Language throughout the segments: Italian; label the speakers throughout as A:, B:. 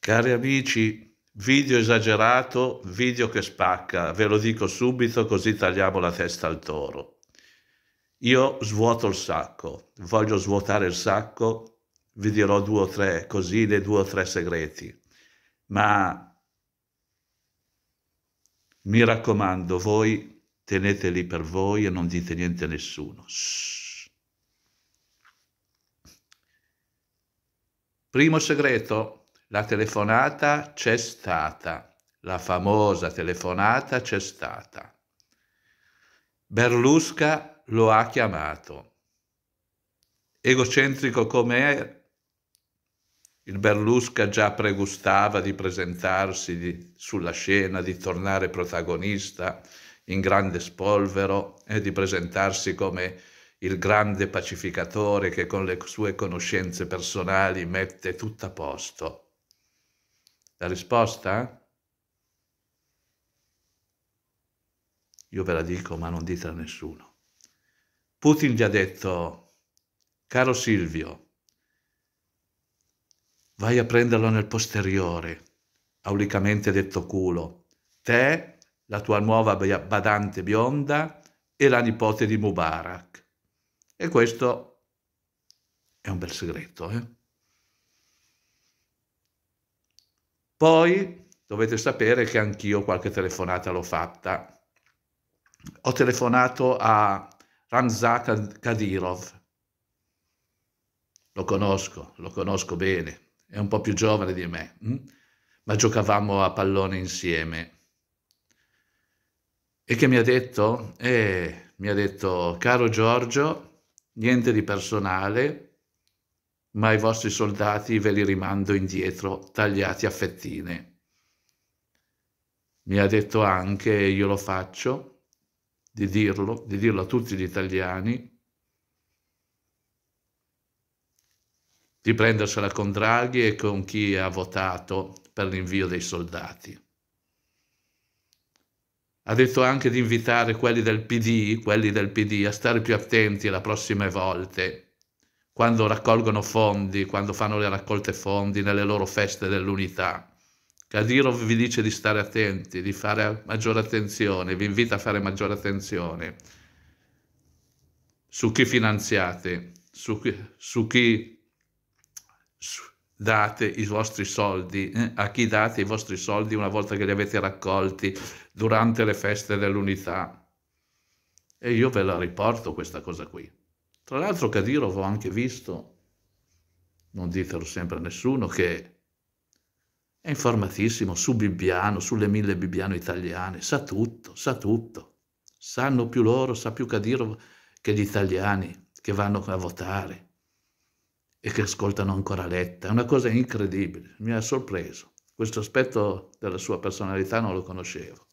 A: Cari amici, video esagerato, video che spacca, ve lo dico subito così tagliamo la testa al toro. Io svuoto il sacco, voglio svuotare il sacco, vi dirò due o tre così, cosine, due o tre segreti, ma mi raccomando, voi teneteli per voi e non dite niente a nessuno. Shh. Primo segreto, la telefonata c'è stata, la famosa telefonata c'è stata. Berlusca lo ha chiamato. Egocentrico com'è, il Berlusca già pregustava di presentarsi di, sulla scena, di tornare protagonista in grande spolvero e di presentarsi come il grande pacificatore che con le sue conoscenze personali mette tutto a posto. La risposta? Io ve la dico, ma non ditela a nessuno. Putin gli ha detto, caro Silvio, vai a prenderlo nel posteriore, aulicamente detto culo, te, la tua nuova badante bionda e la nipote di Mubarak. E questo è un bel segreto, eh? Poi dovete sapere che anch'io qualche telefonata l'ho fatta. Ho telefonato a Ramza Kadirov. Lo conosco, lo conosco bene, è un po' più giovane di me, hm? ma giocavamo a pallone insieme. E che mi ha detto? Eh, mi ha detto, caro Giorgio, niente di personale, ma i vostri soldati ve li rimando indietro, tagliati a fettine. Mi ha detto anche, e io lo faccio, di dirlo, di dirlo a tutti gli italiani, di prendersela con Draghi e con chi ha votato per l'invio dei soldati. Ha detto anche di invitare quelli del PD, quelli del PD a stare più attenti le prossime volte quando raccolgono fondi, quando fanno le raccolte fondi nelle loro feste dell'unità. Kadirov vi dice di stare attenti, di fare maggiore attenzione, vi invita a fare maggiore attenzione su chi finanziate, su chi, su chi su, date i vostri soldi, eh? a chi date i vostri soldi una volta che li avete raccolti durante le feste dell'unità. E io ve la riporto questa cosa qui. Tra l'altro Kadirov ho anche visto, non ditelo sempre a nessuno, che è informatissimo su Bibbiano, sulle mille Bibbiano italiane, sa tutto, sa tutto. Sanno più loro, sa più Kadirov che gli italiani che vanno a votare e che ascoltano ancora Letta. È una cosa incredibile, mi ha sorpreso. Questo aspetto della sua personalità non lo conoscevo.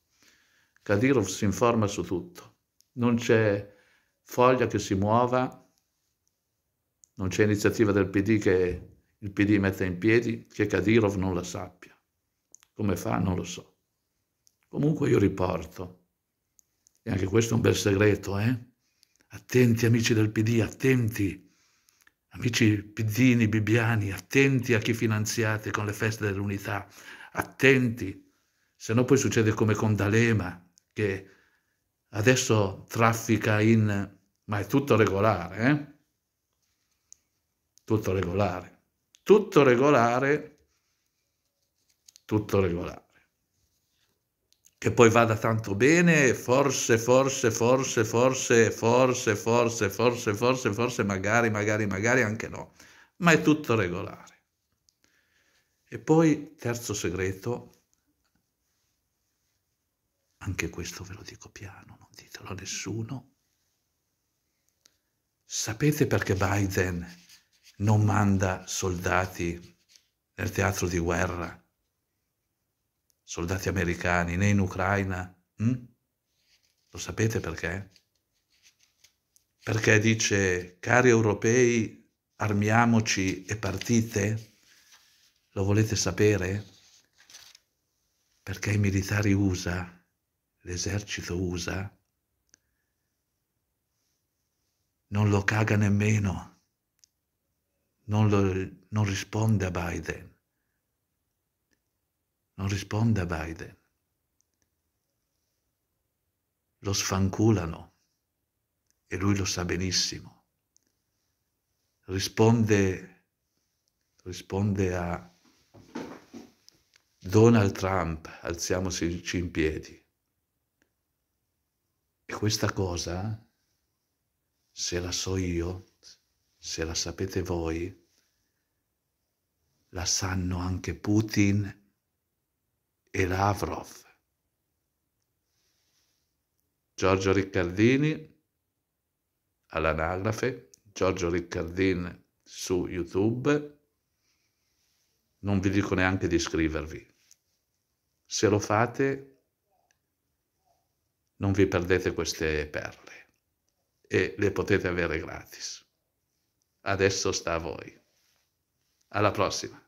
A: Kadirov si informa su tutto, non c'è foglia che si muova non c'è iniziativa del PD che il PD metta in piedi che Kadirov non la sappia. Come fa? Non lo so. Comunque io riporto, e anche questo è un bel segreto, eh? Attenti amici del PD, attenti, amici piddini, bibiani, attenti a chi finanziate con le feste dell'unità, attenti, se no poi succede come con D'Alema, che adesso traffica in... ma è tutto regolare, eh? tutto regolare, tutto regolare, tutto regolare. Che poi vada tanto bene, forse, forse, forse, forse, forse, forse, forse, forse, forse, magari, magari, magari anche no, ma è tutto regolare. E poi, terzo segreto, anche questo ve lo dico piano, non ditelo a nessuno. Sapete perché Biden non manda soldati nel teatro di guerra, soldati americani, né in Ucraina. Hm? Lo sapete perché? Perché dice, cari europei, armiamoci e partite? Lo volete sapere? Perché i militari USA, l'esercito USA, non lo caga nemmeno non, lo, non risponde a Biden. Non risponde a Biden. Lo sfanculano e lui lo sa benissimo. Risponde, risponde a Donald Trump, alziamoci in piedi. E questa cosa, se la so io, se la sapete voi, la sanno anche Putin e Lavrov. Giorgio Riccardini all'anagrafe, Giorgio Riccardini su YouTube. Non vi dico neanche di iscrivervi. Se lo fate, non vi perdete queste perle e le potete avere gratis adesso sta a voi. Alla prossima.